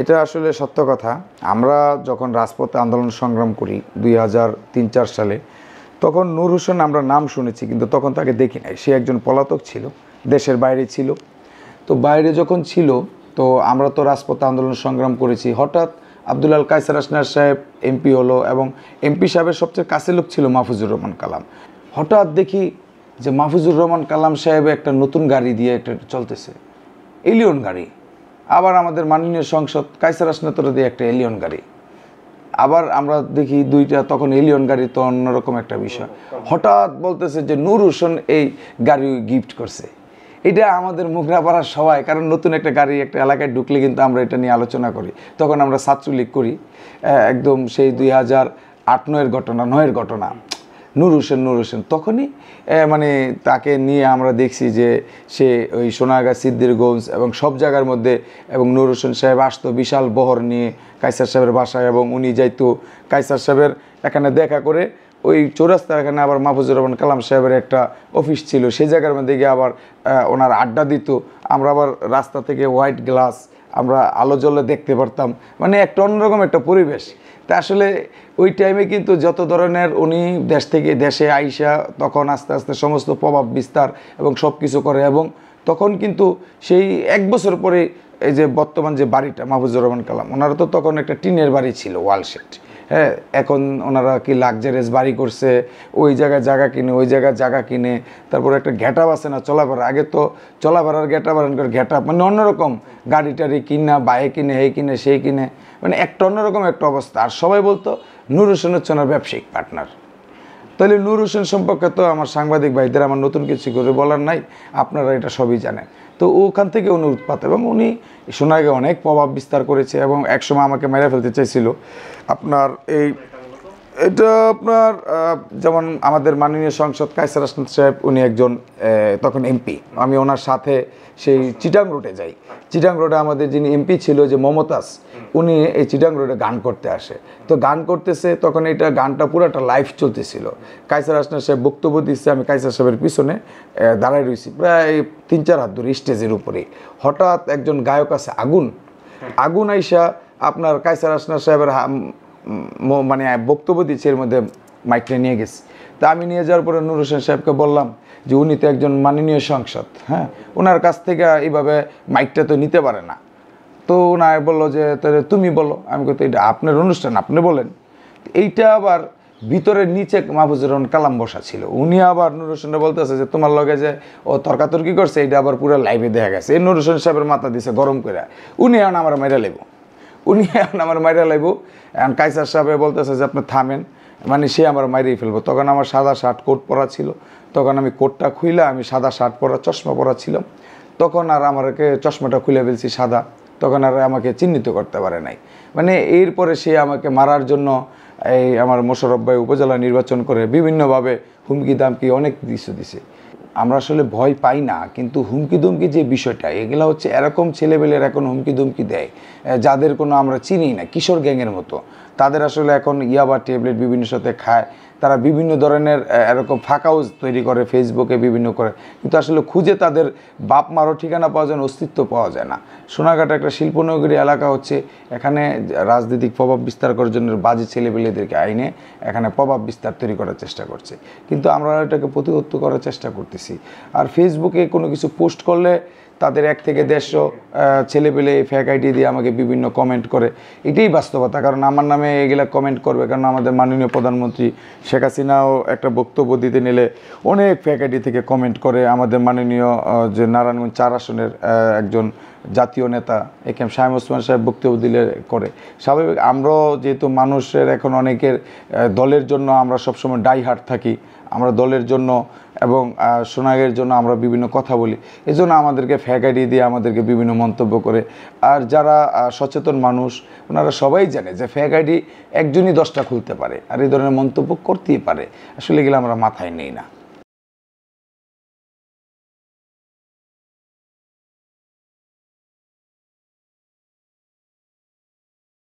এটা আসলে সত্য কথা আমরা যখন রাজপথে আন্দোলন সংগ্রাম করি দুই হাজার তিন চার সালে তখন নূর হোসেন আমরা নাম শুনেছি কিন্তু তখন তাকে দেখি নাই সে একজন পলাতক ছিল দেশের বাইরে ছিল তো বাইরে যখন ছিল তো আমরা তো রাজপথে আন্দোলন সংগ্রাম করেছি হঠাৎ আবদুল্লাল কায়সার আসনার সাহেব এমপি হলো এবং এমপি সাহেবের সবচেয়ে কাছে লোক ছিল মাহফুজুর রহমান কালাম হঠাৎ দেখি যে মাহফুজুর রহমান কালাম সাহেব একটা নতুন গাড়ি দিয়ে একটা চলতেছে এলিয়ন গাড়ি আবার আমাদের মাননীয় সংসদ কাইসার দিয়ে একটা এলিয়ন গাড়ি আবার আমরা দেখি দুইটা তখন এলিয়ন গাড়ি তো অন্যরকম একটা বিষয় হঠাৎ বলতেছে যে নূর হোসেন এই গাড়ি গিফট করছে এটা আমাদের পাড়ার সবাই কারণ নতুন একটা গাড়ি একটা এলাকায় ঢুকলে কিন্তু আমরা এটা নিয়ে আলোচনা করি তখন আমরা ছাত্রলীগ করি একদম সেই দুই হাজার আট নয়ের ঘটনা নয়ের ঘটনা নূর হোসেন নূর হোসেন তখনই মানে তাকে নিয়ে আমরা দেখছি যে সে ওই সোনাগা সিদ্দিরগঞ্জ এবং সব জায়গার মধ্যে এবং নূর হোসেন সাহেব আসতো বিশাল বহর নিয়ে কাইসার সাহেবের বাসায় এবং উনি যাইতো কাইসার সাহেবের এখানে দেখা করে ওই চৌরাস্তার এখানে আবার মাহফুজুর রহমান কালাম সাহেবের একটা অফিস ছিল সেই জায়গার মধ্যে গিয়ে আবার ওনার আড্ডা দিত আমরা আবার রাস্তা থেকে হোয়াইট গ্লাস আমরা আলো জলে দেখতে পারতাম মানে একটা অন্যরকম একটা পরিবেশ তা আসলে ওই টাইমে কিন্তু যত ধরনের উনি দেশ থেকে দেশে আইসা তখন আস্তে আস্তে সমস্ত প্রভাব বিস্তার এবং সব কিছু করে এবং তখন কিন্তু সেই এক বছর পরে এই যে বর্তমান যে বাড়িটা মাহফুজুর রহমান কালাম ওনারা তো তখন একটা টিনের বাড়ি ছিল সেট হ্যাঁ এখন ওনারা কি লাক্সারিয়াস বাড়ি করছে ওই জায়গায় জায়গা কিনে ওই জায়গায় জায়গা কিনে তারপর একটা ঘেটাপ আছে না চলাফেরা আগে তো চলাফেরার ঘেটাপ আর ঘেটাপ মানে অন্যরকম গাড়ি টাড়ি কিনা বাইরে কিনে এই কিনে সেই কিনে মানে একটা অন্যরকম একটা অবস্থা আর সবাই বলতো নুর হোসেন হচ্ছে ওনার ব্যবসায়িক পার্টনার তাহলে নূর হোসেন সম্পর্কে তো আমার সাংবাদিক ভাইদের আমার নতুন কিছু করে বলার নাই আপনারা এটা সবই জানেন তো ওখান থেকে উনি উৎপাত এবং উনি সোনাগে অনেক প্রভাব বিস্তার করেছে এবং একসময় আমাকে মেরে ফেলতে চাইছিল আপনার এই এটা আপনার যেমন আমাদের মাননীয় সংসদ কায়সার হাসান সাহেব উনি একজন তখন এমপি আমি ওনার সাথে সেই চিটাং রোডে যাই চিটাং রোডে আমাদের যিনি এমপি ছিল যে মমতাজ উনি এই চিটাং রোডে গান করতে আসে তো গান করতেছে তখন এটা গানটা পুরোটা লাইফ চলতেছিল কায়সার আসন সাহেব বক্তব্য দিচ্ছে আমি কায়সার সাহেবের পিছনে দাঁড়ায় রয়েছি প্রায় তিন চার হাত দূরে স্টেজের উপরে হঠাৎ একজন গায়ক আছে আগুন আগুন আইসা আপনার কায়সার আসনা সাহেবের মানে বক্তব্য দিচ্ছে এর মধ্যে মাইকটা নিয়ে গেছি তা আমি নিয়ে যাওয়ার পরে নুর হোসেন সাহেবকে বললাম যে উনি তো একজন মাননীয় সংসদ হ্যাঁ ওনার কাছ থেকে এইভাবে মাইকটা তো নিতে পারে না তো ওনায় বললো যে তাহলে তুমি বলো আমি কত এটা আপনার অনুষ্ঠান আপনি বলেন এইটা আবার ভিতরের নিচে মাহফুজুর রহমান কালাম বসা ছিল উনি আবার নুর হোসেনরা বলতেছে যে তোমার লগে যে ও তর্কাতর্কি করছে এটা আবার পুরো লাইভে দেখা গেছে এই নুর হোসেন সাহেবের মাথা দিছে গরম করে উনি এখন আমার মেরে লেবো উনি এখন আমার মাইরা লাইব এখন কাইসার সাহেবে বলতেছে যে আপনি থামেন মানে সে আমার মাইরেই ফেলবো তখন আমার সাদা শার্ট কোট পরা ছিল তখন আমি কোটটা খুইলা আমি সাদা শার্ট পরা চশমা পরা ছিলাম তখন আর আমাকে চশমাটা খুলে ফেলছি সাদা তখন আর আমাকে চিহ্নিত করতে পারে নাই মানে এরপরে সে আমাকে মারার জন্য এই আমার মোশরফ ভাই উপজেলা নির্বাচন করে বিভিন্নভাবে হুমকি দামকি অনেক দৃশ্য দিছে আমরা আসলে ভয় পাই না কিন্তু হুমকি দুমকি যে বিষয়টা এগুলো হচ্ছে এরকম ছেলেবেলের এখন হুমকি দুমকি দেয় যাদের কোনো আমরা চিনি না কিশোর গ্যাংয়ের মতো তাদের আসলে এখন ইয়াবা ট্যাবলেট বিভিন্ন সাথে খায় তারা বিভিন্ন ধরনের এরকম ফাঁকাউজ তৈরি করে ফেসবুকে বিভিন্ন করে কিন্তু আসলে খুঁজে তাদের বাপ মারও ঠিকানা পাওয়া যায় অস্তিত্ব পাওয়া যায় না সোনাঘাটা একটা শিল্পনগরী এলাকা হচ্ছে এখানে রাজনৈতিক প্রভাব বিস্তার করার জন্য বাজে ছেলেপেলেদেরকে আইনে এখানে প্রভাব বিস্তার তৈরি করার চেষ্টা করছে কিন্তু আমরা এটাকে প্রতিহত্য করার চেষ্টা করতেছি আর ফেসবুকে কোনো কিছু পোস্ট করলে তাদের এক থেকে দেড়শো ছেলেপেলে ফ্যাক আইডি দিয়ে আমাকে বিভিন্ন কমেন্ট করে এটাই বাস্তবতা কারণ আমার নামে এগুলা কমেন্ট করবে কারণ আমাদের মাননীয় প্রধানমন্ত্রী শেখ হাসিনাও একটা বক্তব্য দিতে নিলে অনেক ফ্যাক আইডি থেকে কমেন্ট করে আমাদের মাননীয় যে নারায়ণগঞ্জ চার আসনের একজন জাতীয় নেতা একে এম শাহিম ওসমান সাহেব বক্তব্য দিলে করে স্বাভাবিক আমরাও যেহেতু মানুষের এখন অনেকের দলের জন্য আমরা সবসময় ডাইহার্ট থাকি আমরা দলের জন্য এবং সোনাগের জন্য আমরা বিভিন্ন কথা বলি এজন্য আমাদেরকে ফ্যাকারি দিয়ে আমাদেরকে বিভিন্ন মন্তব্য করে আর যারা সচেতন মানুষ ওনারা সবাই জানে যে ফ্যাক একজনই দশটা খুলতে পারে আর এই ধরনের মন্তব্য করতেই পারে আসলে গেলে আমরা মাথায় নেই না